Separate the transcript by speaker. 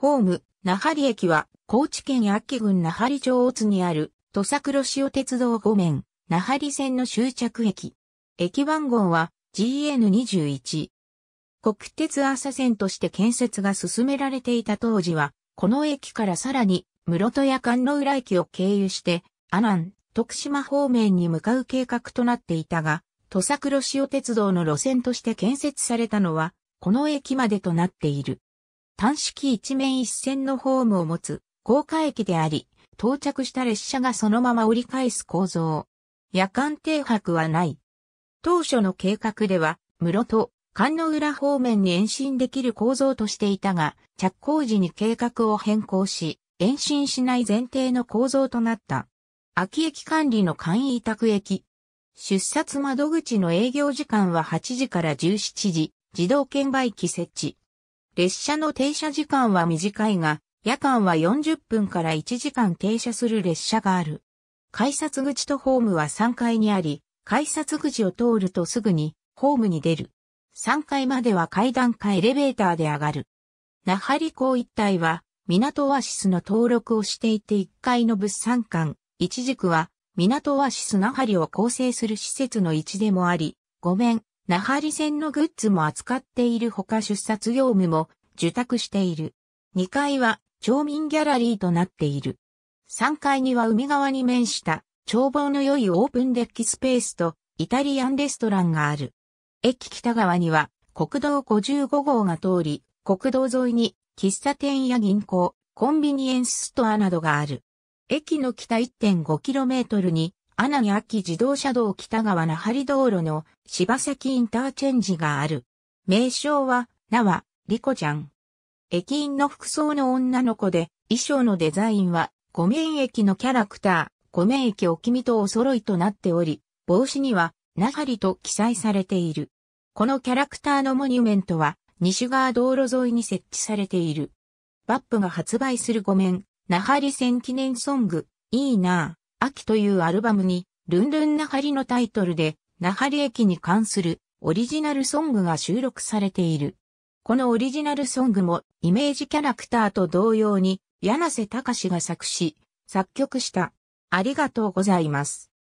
Speaker 1: ホーム、那覇里駅は、高知県秋郡那覇里町大津にある、土佐黒潮鉄道5面、那覇里線の終着駅。駅番号は GN21。国鉄朝線として建設が進められていた当時は、この駅からさらに、室戸や関の浦駅を経由して、阿南、徳島方面に向かう計画となっていたが、土佐黒潮鉄道の路線として建設されたのは、この駅までとなっている。単式一面一線のホームを持つ高架駅であり、到着した列車がそのまま折り返す構造。夜間停泊はない。当初の計画では、室戸、関の浦方面に延伸できる構造としていたが、着工時に計画を変更し、延伸しない前提の構造となった。秋駅管理の簡易委託駅。出札窓口の営業時間は8時から17時、自動券売機設置。列車の停車時間は短いが、夜間は40分から1時間停車する列車がある。改札口とホームは3階にあり、改札口を通るとすぐにホームに出る。3階までは階段かエレベーターで上がる。那覇理港一帯は港オアシスの登録をしていて1階の物産館、一軸は港オアシス那覇里を構成する施設の位置でもあり、5面、那覇利線のグッズも扱っているほか出札業務も受託している。2階は町民ギャラリーとなっている。3階には海側に面した眺望の良いオープンデッキスペースとイタリアンレストランがある。駅北側には国道55号が通り、国道沿いに喫茶店や銀行、コンビニエンスストアなどがある。駅の北 1.5km に阿南秋自動車道北側那覇道路の柴崎インターチェンジがある。名称は、名は、リコちゃん。駅員の服装の女の子で、衣装のデザインは、め面駅のキャラクター、め面駅おきみとお揃いとなっており、帽子には、なはりと記載されている。このキャラクターのモニュメントは、西側道路沿いに設置されている。バップが発売するめ面、なはり線記念ソング、いいなぁ。秋というアルバムに、ルンルンなはりのタイトルで、なはり駅に関するオリジナルソングが収録されている。このオリジナルソングもイメージキャラクターと同様に柳瀬隆が作詞、作曲した。ありがとうございます。